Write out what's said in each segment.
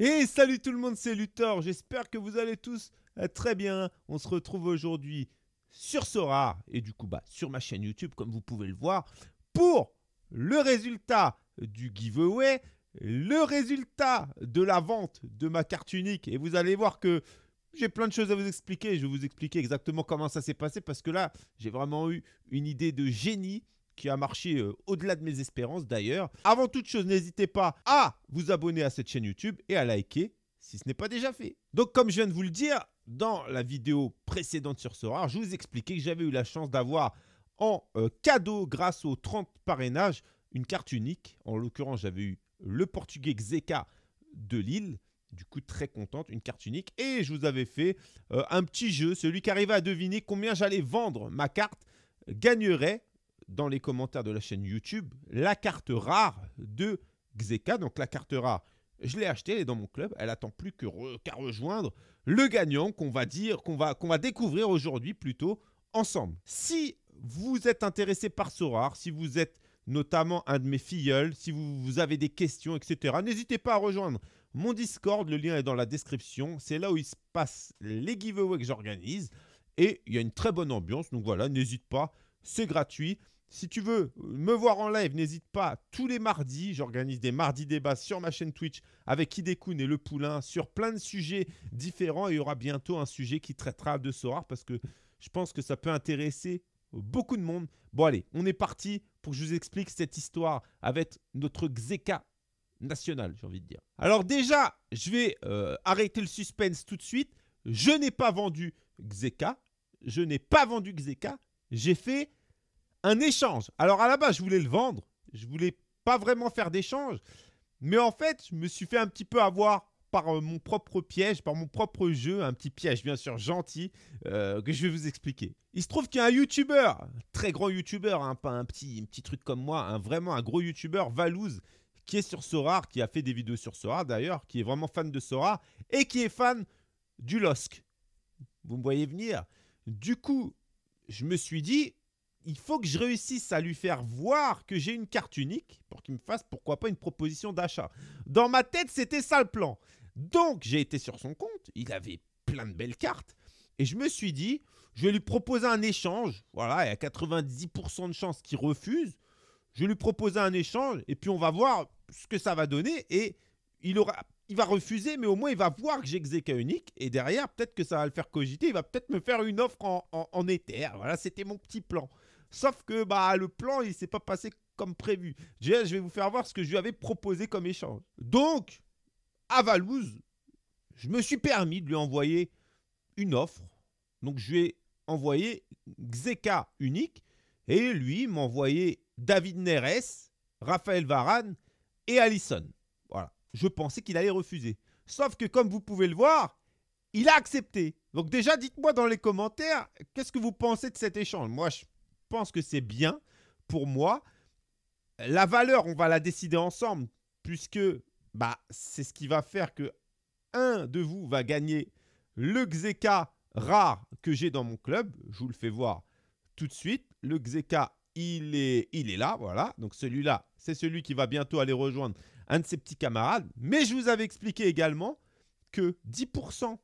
Et salut tout le monde, c'est Luthor. J'espère que vous allez tous euh, très bien. On se retrouve aujourd'hui sur Sora et du coup bah, sur ma chaîne YouTube, comme vous pouvez le voir, pour le résultat du giveaway, le résultat de la vente de ma carte unique. Et vous allez voir que j'ai plein de choses à vous expliquer. Je vais vous expliquer exactement comment ça s'est passé parce que là, j'ai vraiment eu une idée de génie qui a marché euh, au-delà de mes espérances d'ailleurs. Avant toute chose, n'hésitez pas à vous abonner à cette chaîne YouTube et à liker si ce n'est pas déjà fait. Donc comme je viens de vous le dire, dans la vidéo précédente sur Sora, je vous expliquais que j'avais eu la chance d'avoir en euh, cadeau grâce aux 30 parrainages une carte unique. En l'occurrence, j'avais eu le portugais Xeka de Lille. Du coup, très contente, une carte unique. Et je vous avais fait euh, un petit jeu. Celui qui arrivait à deviner combien j'allais vendre ma carte gagnerait dans les commentaires de la chaîne YouTube la carte rare de Xeka. Donc la carte rare, je l'ai achetée, elle est dans mon club. Elle attend plus qu'à rejoindre le gagnant qu'on va dire, qu'on va, qu'on va découvrir aujourd'hui plutôt ensemble. Si vous êtes intéressé par ce rare, si vous êtes notamment un de mes filleuls, si vous, vous avez des questions, etc., n'hésitez pas à rejoindre mon Discord. Le lien est dans la description. C'est là où il se passe les giveaways que j'organise. Et il y a une très bonne ambiance. Donc voilà, n'hésite pas. C'est gratuit. Si tu veux me voir en live, n'hésite pas. Tous les mardis, j'organise des mardis débats sur ma chaîne Twitch avec Hidekun et Le Poulain sur plein de sujets différents. il y aura bientôt un sujet qui traitera de Sora parce que je pense que ça peut intéresser beaucoup de monde. Bon allez, on est parti pour que je vous explique cette histoire avec notre Xeka national, j'ai envie de dire. Alors déjà, je vais euh, arrêter le suspense tout de suite. Je n'ai pas vendu Xeka. Je n'ai pas vendu Xeka. J'ai fait un échange. Alors à la base, je voulais le vendre. Je voulais pas vraiment faire d'échange. Mais en fait, je me suis fait un petit peu avoir par euh, mon propre piège, par mon propre jeu, un petit piège bien sûr gentil euh, que je vais vous expliquer. Il se trouve qu'il y a un youtubeur, très grand youtubeur, hein, pas un petit, petit truc comme moi, un vraiment un gros youtubeur, Valouz, qui est sur Sora, qui a fait des vidéos sur Sora d'ailleurs, qui est vraiment fan de Sora et qui est fan du LOSC. Vous me voyez venir. Du coup, je me suis dit, il faut que je réussisse à lui faire voir que j'ai une carte unique pour qu'il me fasse pourquoi pas une proposition d'achat. Dans ma tête, c'était ça le plan. Donc j'ai été sur son compte, il avait plein de belles cartes et je me suis dit, je vais lui proposer un échange. Voilà, il y a 90% de chances qu'il refuse. Je vais lui proposer un échange et puis on va voir ce que ça va donner et il aura il va refuser, mais au moins il va voir que j'ai Xeka unique. Et derrière, peut-être que ça va le faire cogiter. Il va peut-être me faire une offre en, en, en éther. Voilà, c'était mon petit plan. Sauf que bah, le plan, il ne s'est pas passé comme prévu. je vais vous faire voir ce que je lui avais proposé comme échange. Donc, à Valouz, je me suis permis de lui envoyer une offre. Donc, je lui ai envoyé Xeka unique. Et lui m'a envoyé David Neres, Raphaël Varane et Allison. Voilà. Je pensais qu'il allait refuser. Sauf que, comme vous pouvez le voir, il a accepté. Donc déjà, dites-moi dans les commentaires, qu'est-ce que vous pensez de cet échange Moi, je pense que c'est bien pour moi. La valeur, on va la décider ensemble, puisque bah, c'est ce qui va faire que un de vous va gagner le Xeka rare que j'ai dans mon club. Je vous le fais voir tout de suite. Le Xeka, il est, il est là, voilà. Donc celui-là, c'est celui qui va bientôt aller rejoindre un de ses petits camarades. Mais je vous avais expliqué également que 10%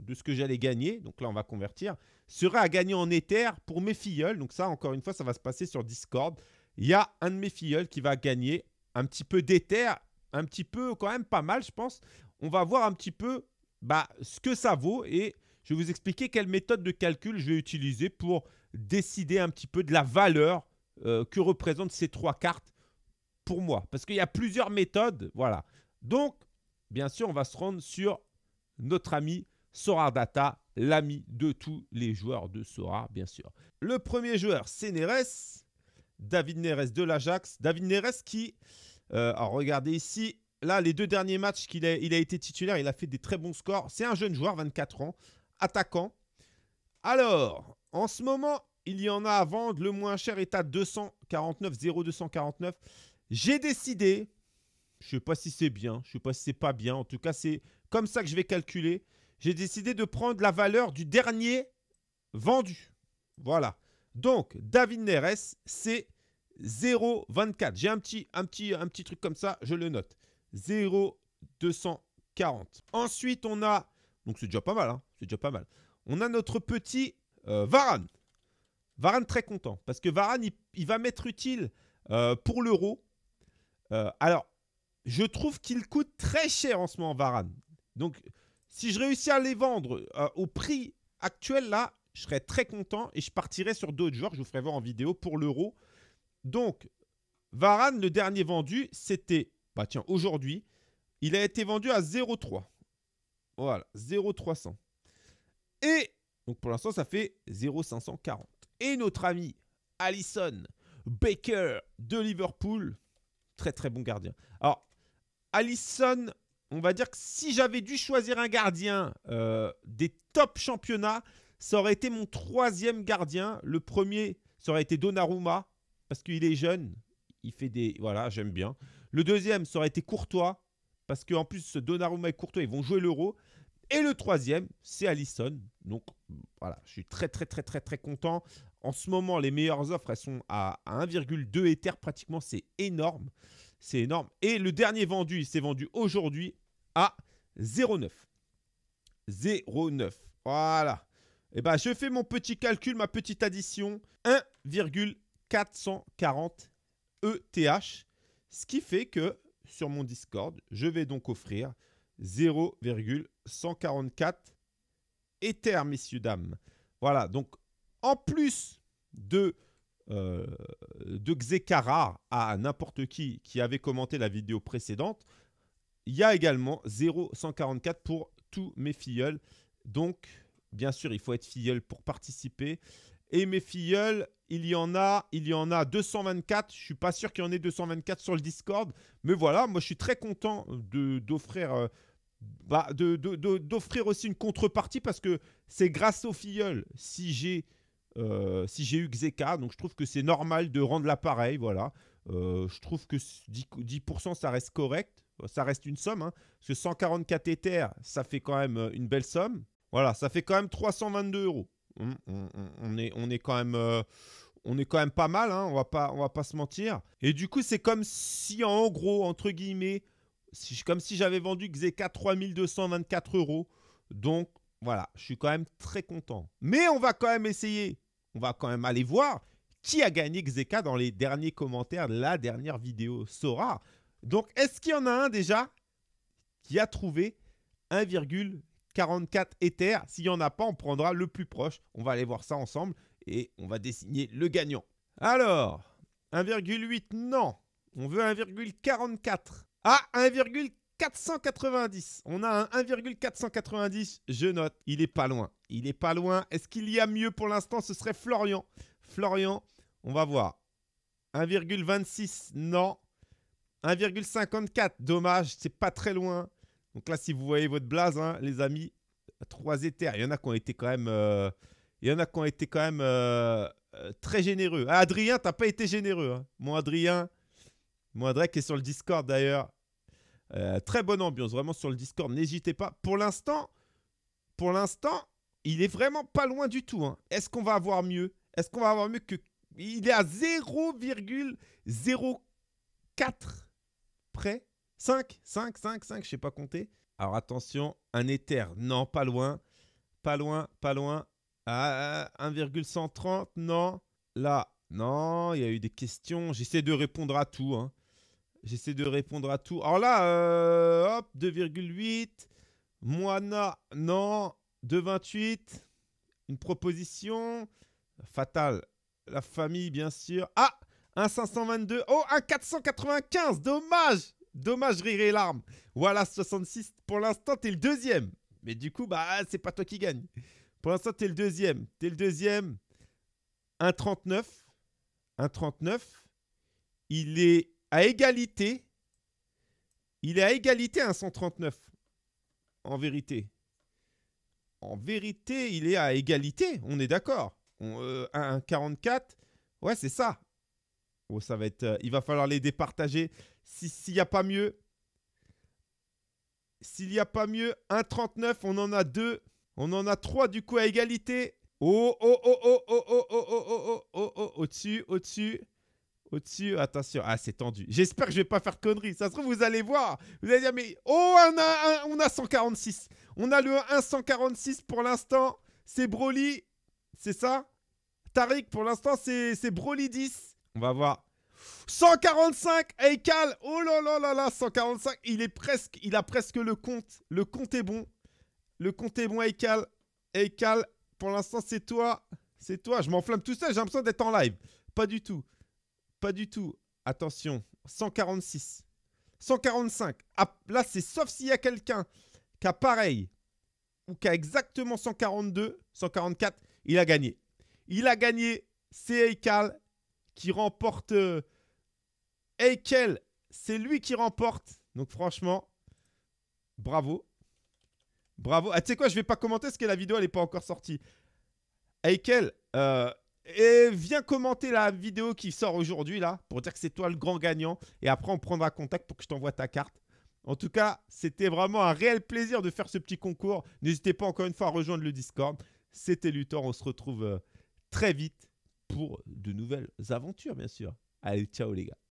de ce que j'allais gagner, donc là on va convertir, sera à gagner en éther pour mes filleuls. Donc ça, encore une fois, ça va se passer sur Discord. Il y a un de mes filleuls qui va gagner un petit peu d'Ether, un petit peu quand même pas mal, je pense. On va voir un petit peu bah, ce que ça vaut et je vais vous expliquer quelle méthode de calcul je vais utiliser pour décider un petit peu de la valeur euh, que représentent ces trois cartes pour moi. Parce qu'il y a plusieurs méthodes, voilà. Donc, bien sûr, on va se rendre sur notre ami Sora Data, l'ami de tous les joueurs de Sora, bien sûr. Le premier joueur, c'est Neres, David Neres de l'Ajax. David Neres qui, euh, regardez ici, là, les deux derniers matchs qu'il a, il a été titulaire, il a fait des très bons scores. C'est un jeune joueur, 24 ans, attaquant. Alors, en ce moment, il y en a à vendre. Le moins cher est à 249, 0,249. J'ai décidé, je ne sais pas si c'est bien, je ne sais pas si c'est pas bien, en tout cas, c'est comme ça que je vais calculer j'ai décidé de prendre la valeur du dernier vendu. Voilà. Donc, David Neres, c'est 0,24. J'ai un petit, un, petit, un petit truc comme ça, je le note. 0,240. Ensuite, on a... Donc, c'est déjà pas mal, hein c'est déjà pas mal. On a notre petit euh, Varane. Varane très content, parce que Varane, il, va m'être utile euh, pour l'euro. Euh, alors, je trouve qu'il coûte très cher en ce moment, Varane. Donc, si je réussis à les vendre euh, au prix actuel, là, je serais très content et je partirais sur d'autres joueurs. Je vous ferai voir en vidéo pour l'euro. Donc, Varane, le dernier vendu, c'était, bah tiens, aujourd'hui, il a été vendu à 0,3. Voilà, 0,300. Et, donc pour l'instant, ça fait 0,540. Et notre ami Allison Baker de Liverpool, très très bon gardien. Alors, Allison on va dire que si j'avais dû choisir un gardien euh, des top championnats, ça aurait été mon troisième gardien. Le premier, ça aurait été Donnarumma, parce qu'il est jeune. Il fait des. Voilà, j'aime bien. Le deuxième, ça aurait été Courtois, parce qu'en plus, Donnarumma et Courtois, ils vont jouer l'Euro. Et le troisième, c'est Allison. Donc voilà, je suis très très très très très content. En ce moment, les meilleures offres, elles sont à 1,2 Ether pratiquement, c'est énorme. C'est énorme. Et le dernier vendu, il s'est vendu aujourd'hui à 0,9. 0,9. Voilà. Et eh ben, je fais mon petit calcul, ma petite addition. 1,440 ETH. Ce qui fait que sur mon Discord, je vais donc offrir 0,144 Ether, messieurs, dames. Voilà. Donc, en plus de euh, de Xekara à n'importe qui qui avait commenté la vidéo précédente, il y a également 0,144 pour tous mes filleuls. Donc, bien sûr, il faut être filleul pour participer. Et mes filleuls, il y en a, il y en a 224. Je suis pas sûr qu'il y en ait 224 sur le Discord, mais voilà, moi je suis très content euh, bah, d'offrir aussi une contrepartie parce que c'est grâce aux filleuls si j'ai euh, si j'ai eu Xeka, donc je trouve que c'est normal de rendre l'appareil, voilà. Euh, je trouve que 10%, ça reste correct, ça reste une somme, hein, parce que 144 Ether, ça fait quand même euh, une belle somme. Voilà, ça fait quand même 322 euros. On, est, on est quand même... on est quand même pas mal, hein, on va pas, on va pas se mentir. Et du coup, c'est comme si, en gros, entre guillemets, si, comme si j'avais vendu Xeka 3224 euros. Donc, voilà, je suis quand même très content. Mais on va quand même essayer on va quand même aller voir qui a gagné Xeka dans les derniers commentaires de la dernière vidéo Sora. Donc, est-ce qu'il y en a un déjà qui a trouvé 1,44 Ether S'il n'y en a pas, on prendra le plus proche. On va aller voir ça ensemble et on va dessiner le gagnant. Alors, 1,8, non. On veut 1,44. Ah, 1,490. On a un 1,490. Je note, il est pas loin. Il n'est pas loin. Est-ce qu'il y a mieux pour l'instant Ce serait Florian. Florian, on va voir. 1,26, non. 1,54, dommage, c'est pas très loin. Donc là, si vous voyez votre blaze, hein, les amis, 3 éthers. Il y en a qui ont été quand même, euh, il y en a qui ont été quand même euh, euh, très généreux. Ah, Adrien, t'as pas été généreux. Hein. Mon Adrien, mon Adrien qui est sur le Discord d'ailleurs. très bonne ambiance, vraiment sur le Discord. N'hésitez pas. Pour l'instant, pour l'instant, il est vraiment pas loin du tout. Hein. Est-ce qu'on va avoir mieux Est-ce qu'on va avoir mieux que... Il est à 0,04 près 5, 5, 5, 5, je sais pas compter. Alors attention, un éther, non, pas loin. Pas loin, pas loin. 1,130, ah, ah, ah, non. Là, non, il y a eu des questions. J'essaie de répondre à tout. Hein. J'essaie de répondre à tout. Alors là, euh, hop, 2,8. Moana, non. 2,28. Une proposition fatale. La famille, bien sûr. Ah Un 522. Oh, un 495. Dommage Dommage, rire et larmes. Voilà, 66. Pour l'instant, t'es le deuxième. Mais du coup, bah, c'est pas toi qui gagne. Pour l'instant, t'es le deuxième. T'es le deuxième. 1,39. 1,39. Il est à égalité. Il est à égalité à 139. En vérité en vérité, il est à égalité, on est d'accord. Euh, 1,44, ouais, c'est ça. Oh, ça va être, il va falloir les départager. S'il n'y a pas mieux, s'il n'y a pas mieux, 1,39, on en a deux. On en a trois du coup à égalité. Oh, oh, oh, oh, oh, oh, oh, oh, oh, oh, oh, au-dessus, au-dessus. Au-dessus, attention. Ah, c'est tendu. J'espère que je vais pas faire connerie, conneries. Ça se trouve, vous allez voir. Vous allez dire, mais oh, on a, on a 146. On a le 146 pour l'instant. C'est Broly. C'est ça Tariq, pour l'instant, c'est Broly 10. On va voir. 145 Hey Cal Oh là là là là 145 Il est presque... Il a presque le compte. Le compte est bon. Le compte est bon, Hey Cal. Hey Cal, pour l'instant, c'est toi. C'est toi. Je m'enflamme tout seul. J'ai l'impression d'être en live. Pas du tout. Pas du tout. Attention, 146. 145. Ah, là, c'est sauf s'il y a quelqu'un qui a pareil ou qui a exactement 142, 144, il a gagné. Il a gagné. C'est Eichel qui remporte. Euh, Eichel, c'est lui qui remporte. Donc, franchement, bravo. Bravo. Ah, tu sais quoi, je vais pas commenter parce que la vidéo, elle n'est pas encore sortie. Eichel, euh, et viens commenter la vidéo qui sort aujourd'hui là pour dire que c'est toi le grand gagnant. Et après, on prendra contact pour que je t'envoie ta carte. En tout cas, c'était vraiment un réel plaisir de faire ce petit concours. N'hésitez pas encore une fois à rejoindre le Discord. C'était Luthor. On se retrouve euh, très vite pour de nouvelles aventures, bien sûr. Allez, ciao les gars.